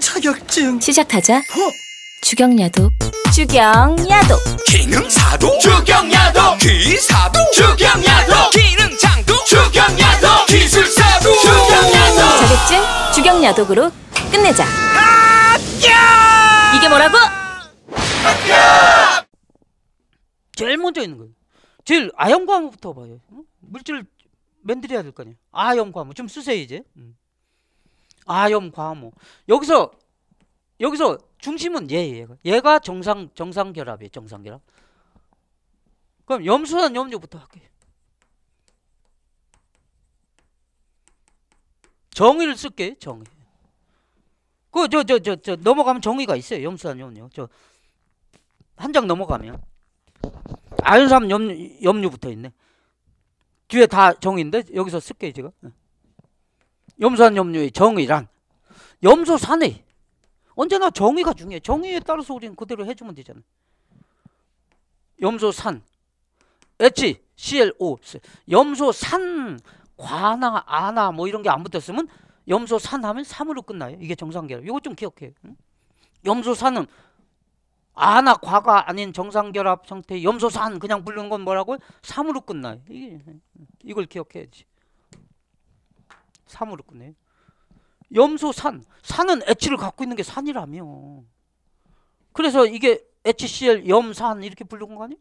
자격증 시작하자 어? 주경야도 주경야도 기능사도 주경야도 기사도 주경야도 기능장도 주경야도 기술사도 주경야도 자격증 주경야독으로 끝내자 이게 뭐라고? 제일 먼저 있는 거예요 제일 아연과무부터 봐요 응? 물질 맨들여야 될 거 아니야 아연과무 좀 쓰세요 이제 응. 아염 과모. 여기서 여기서 중심은 얘예요. 얘가 정상 정상 결합이에요. 정상 결합. 그럼 염수는 염료부터 할게요. 정의를 쓸게 요 정의. 그저저저 저 넘어가면 정의가 있어요. 염수산염료저 한 장 넘어가면 아연삼 염염료부터 있네. 뒤에 다 정의인데 여기서 쓸게 제가. 응. 염소한 염류의 정의란 염소산의 언제나 정의가 중요해. 정의에 따라서 우리는 그대로 해주면 되잖아. 염소산 H CLO 염소산 과나 아나 뭐 이런 게 안 붙었으면 염소산 하면 3으로 끝나요. 이게 정상결합 이거 좀 기억해. 응? 염소산은 아나 과가 아닌 정상결합 상태 염소산 그냥 부르는 건 뭐라고? 요 3으로 끝나요. 이게, 이걸 기억해야지. 3으로 끝내 염소 산 산은 H를 갖고 있는 게 산이라며 그래서 이게 HCl 염산 이렇게 불르는거 아니야?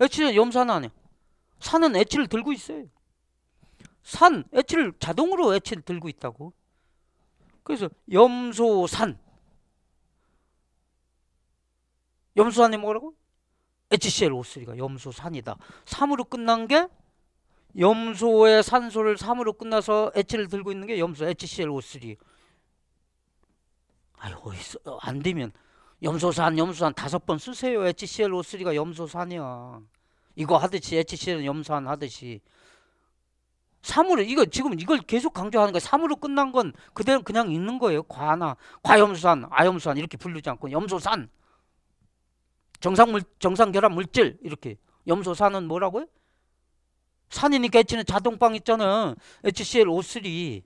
H는 염산 아니야 산은 H를 들고 있어요 산 H를 자동으로 H를 들고 있다고 그래서 염소산 염소산이 뭐라고? HCl O3가 염소산이다 3으로 끝난 게 염소의 산소를 3으로 끝나서 H를 들고 있는 게 염소 HClO3. 아유 어디서 안 되면 염소산 염소산 다섯 번 쓰세요. HClO3가 염소산이야. 이거 하듯이 HCl은 염산 하듯이 3으로 이거 지금 이걸 계속 강조하는 거야. 3으로 끝난 건 그대로 그냥 있는 거예요. 과나 과염소산, 아염소산 이렇게 부르지 않고 염소산. 정상 물 정상 결합 물질 이렇게 염소산은 뭐라고요? 산이니까 치는 자동방 있잖아. HCl53.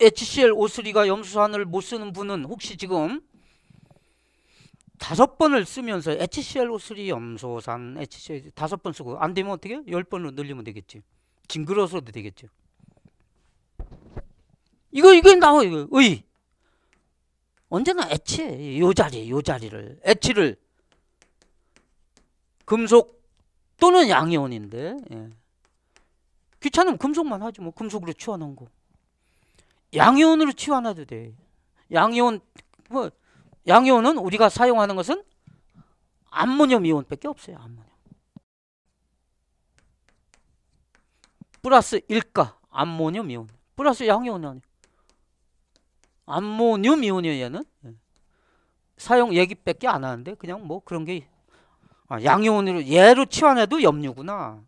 HCl53가 염수산을 못 쓰는 분은 혹시 지금 다섯 번을 쓰면서 HCl53 염소산 HCl 다섯 번 쓰고 안 되면 어떻게? 열 번으로 늘리면 되겠지. 징그러워서도 되겠지. 이거 이거 나와 이거. 의 언제나 H 요 자리 요 자리를 H를 금속 또는 양이온인데 예. 귀찮으면 금속만 하지 뭐 금속으로 치환한 거 양이온으로 치환해도 돼 양이온 뭐 양이온은 우리가 사용하는 것은 암모늄 이온밖에 없어요 암모늄 플러스 1가 암모늄 이온 플러스 양이온이 아니요 암모늄 이온이에요 얘는 예. 사용 얘기밖에 안 하는데 그냥 뭐 그런 게 아, 양이온으로 얘로 치환해도 염류구나.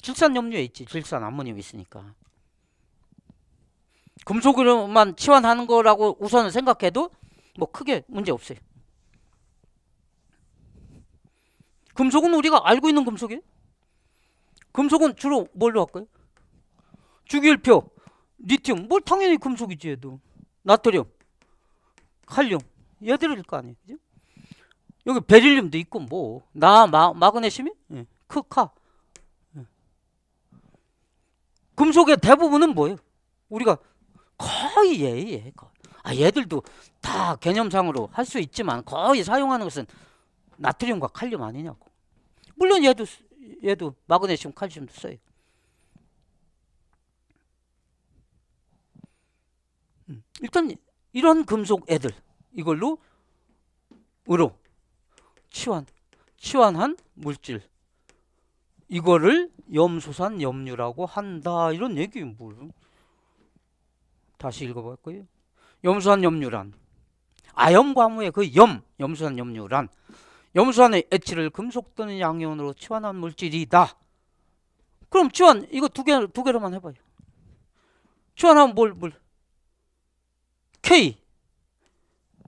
질산 염류에 있지. 질산 암모늄 있으니까. 금속으로만 치환하는 거라고 우선은 생각해도 뭐 크게 문제 없어요. 금속은 우리가 알고 있는 금속이에요. 금속은 주로 뭘로 할까요? 주기율표, 리튬, 뭘 당연히 금속이지 얘도. 나트륨, 칼륨 얘들일 거 아니에요. 그죠? 여기 베릴륨도 있고 뭐 나 마그네슘이 예. 크카 그 예. 금속의 대부분은 뭐예요? 우리가 거의 예예 예, 거의. 아 얘들도 다 개념상으로 할 수 있지만 거의 사용하는 것은 나트륨과 칼륨 아니냐고 물론 얘도 얘도 마그네슘 칼슘도 써요 음, 일단 이런 금속 애들 이걸로 으로 치환, 치환한 물질. 이거를 염소산 염류라고 한다. 이런 얘기 뭘. 다시 읽어볼까요? 염소산 염류란 아염과무의 그 염, 염소산 염류란 염소산의 액체를 금속 또는 양이온으로 치환한 물질이다. 그럼 치환 이거 두 개 두 개로만 해봐요. 치환하면 뭘 뭘? K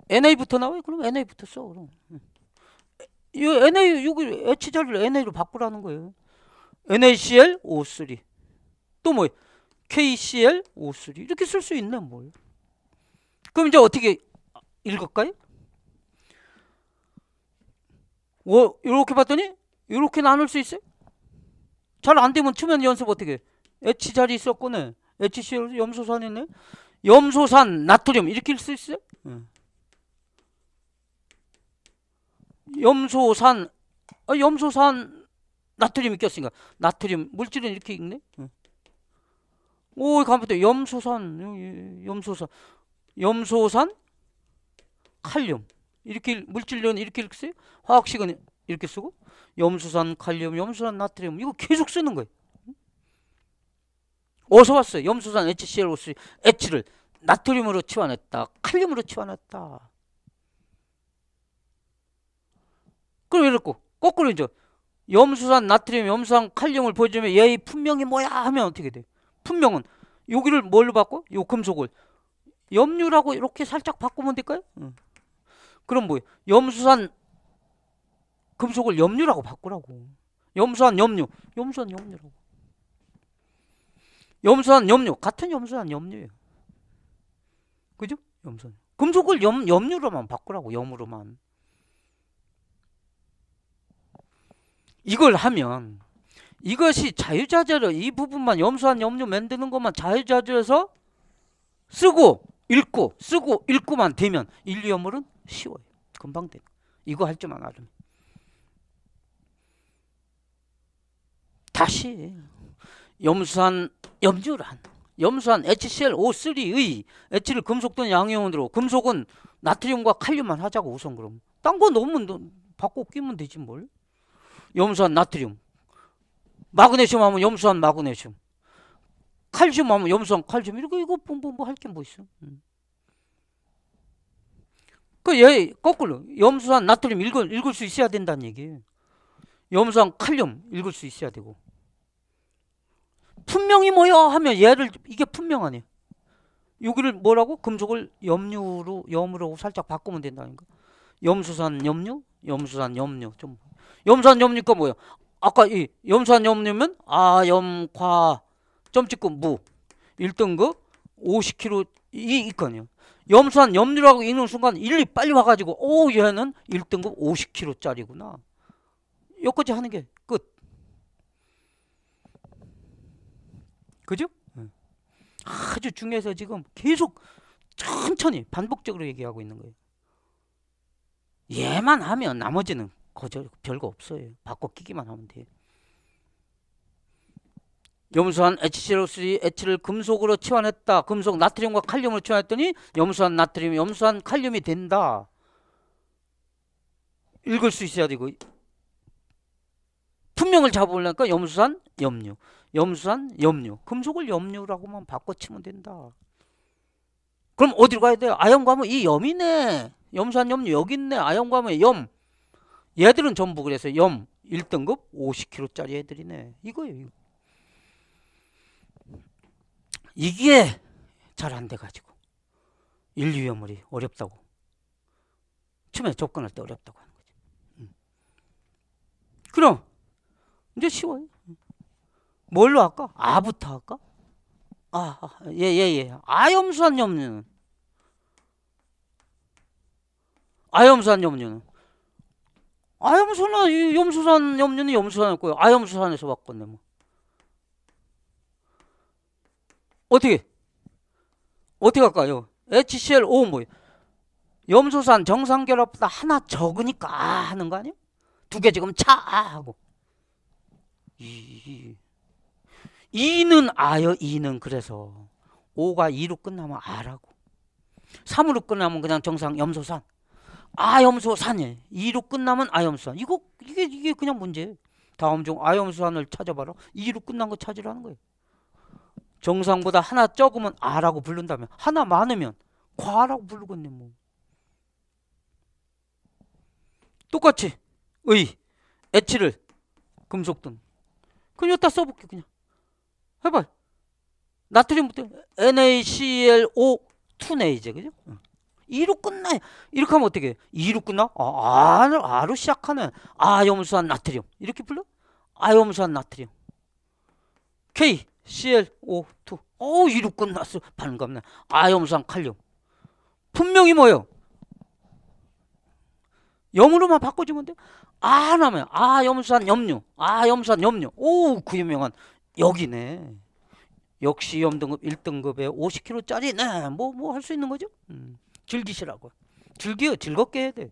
NA부터 나와요. 그럼 NA부터 써. 그럼. 응. 이 NA 여기 H 자리를 NA로 바꾸라는 거예요. NaCl O3 또 뭐예요? KCl O3 이렇게 쓸 수 있네 뭘. 그럼 이제 어떻게 읽을까요? 워, 어, 이렇게 봤더니 이렇게 나눌 수 있어요? 잘 안되면 처 투면 연습 어떻게 해? H 자리 있었거네 HCl 염소산이네 염소산 나트륨 이렇게 쓸 수 있어요? 응. 염소산 아, 염소산 나트륨이 꼈으니까 나트륨 물질은 이렇게 있네 응. 오 가만히 염소산 염소산 염소산 칼륨 이렇게 물질은 이렇게 쓰요 화학식은 이렇게 쓰고 염소산 칼륨 염소산 나트륨 이거 계속 쓰는 거예요. 어서 왔어요. 염소산 HCl, H를 나트륨으로 치환했다. 칼륨으로 치환했다. 그럼 이렇고 거꾸로 이제 염수산 나트륨, 염수산 칼륨을 보여주면 얘의 분명히 뭐야 하면 어떻게 돼? 분명은 여기를 뭘로 바꿔? 요 금속을 염류라고 이렇게 살짝 바꾸면 될까요? 응. 그럼 뭐예요? 염수산 금속을 염류라고 바꾸라고. 염수산 염류, 염수산 염류라고. 염수산 염류 같은 염수산 염류예요. 그죠? 염수산 금속을 염 염류로만 바꾸라고 염으로만. 이걸 하면 이것이 자유자재로 이 부분만 염수한 염료 만드는 것만 자유자재에서 쓰고 읽고 쓰고 읽고만 되면 인류염물은 쉬워요. 금방 돼. 이거 할 줄만 알면. 다시 염수한 염주란 염수한 h c l o 3의 e H를 금속든 양이온으로 금속은 나트륨과 칼륨만 하자고 우선 그럼 딴거 넣으면 바꿔 끼면 되지 뭘. 염소한 나트륨. 마그네슘 하면 염소한 마그네슘. 칼슘 하면 염소한 칼슘. 이렇게 이거 뭐할 게 뭐 있어? 음. 그 예, 거꾸로 염소한 나트륨 읽을, 읽을 수 있어야 된다는 얘기예요. 염소한 칼륨 읽을 수 있어야 되고. 분명히 뭐야 하면 얘를 이게 분명하네 여기를 뭐라고? 금속을 염류로 염으로 살짝 바꾸면 된다니까. 염소산 염류, 염소산 염류 좀 염산 염류가 뭐예요? 아까 이 염산 염류면 아염과 점 찍고 무 1등급 50kg 그 이 있거든요. 염산 염류라고 읽는 순간 일리 빨리 와가지고 오 얘는 1등급 50kg짜리구나. 여기까지 하는 게 끝. 그죠? 아주 중요해서 지금 계속 천천히 반복적으로 얘기하고 있는 거예요. 얘만 하면 나머지는 거절 별거 없어요. 바꿔 끼기만 하면 돼요. 염수한 HCl3 H를 금속으로 치환했다. 금속 나트륨과 칼륨을 치환했더니 염수한 나트륨, 염수한 칼륨이 된다. 읽을 수 있어야 되고 분명을 잡으려니까 염수산 염류 염수산 염류 금속을 염류라고만 바꿔치면 된다 그럼 어디로 가야 돼요 아연 가면 이 염이네 염수산 염류 여기 있네 아연 가면 염 얘들은 전부 그래서 염 1등급 50kg짜리 애들이네. 이거예요. 이거. 이게 잘 안 돼가지고 인류염물이 어렵다고 처음에 접근할 때 어렵다고 하는 거지 음. 그럼 이제 쉬워요. 음. 뭘로 할까? 아부터 할까? 아, 아, 예 예, 예. 아염수한 염류는 아염수한 염류는 아염소나 염소산 염류는 염소산이었고요. 아염소산에서 왔든요 뭐. 어떻게? 어떻게 할까요? h c l o 뭐예요? 염소산 정상 결합보다 하나 적으니까 아 하는 거 아니에요? 두 개 지금 차 아 하고. 이, 이. 2는 아요. 2는 그래서 5가 2로 끝나면 아라고. 3으로 끝나면 그냥 정상 염소산. 아염소산일 2로 끝나면 아염소산 이거 이게 이게 그냥 문제예요 다음 중 아염소산을 찾아봐라 2로 끝난 거 찾으라는 거예요 정상보다 하나 적으면 아라고 부른다면 하나 많으면 과라고 부르겠네 뭐 똑같이 의 에치를 금속 등 그냥 여기다 써볼게 그냥 해봐 나트륨부터 NaClO2네 이제 그죠? 응. 이로 끝나 이렇게 하면 어떻게 해? 이로 끝나 아, 아로, 아로 시작하는 아염수한 나트륨 이렇게 불러 아염수한 나트륨 K ClO2 어 이로 끝났어 반갑네 아염수한 칼륨 분명히 뭐요 예 염으로만 바꿔주면 돼요 아라면 아염수한 염류 아염수한 염류 오그 유명한 여기네 역시 염등급 1등급에 50kg짜리 네뭐 뭐 할 수 있는 거죠 음. 즐기시라고. 즐겨, 즐겁게 해야 돼.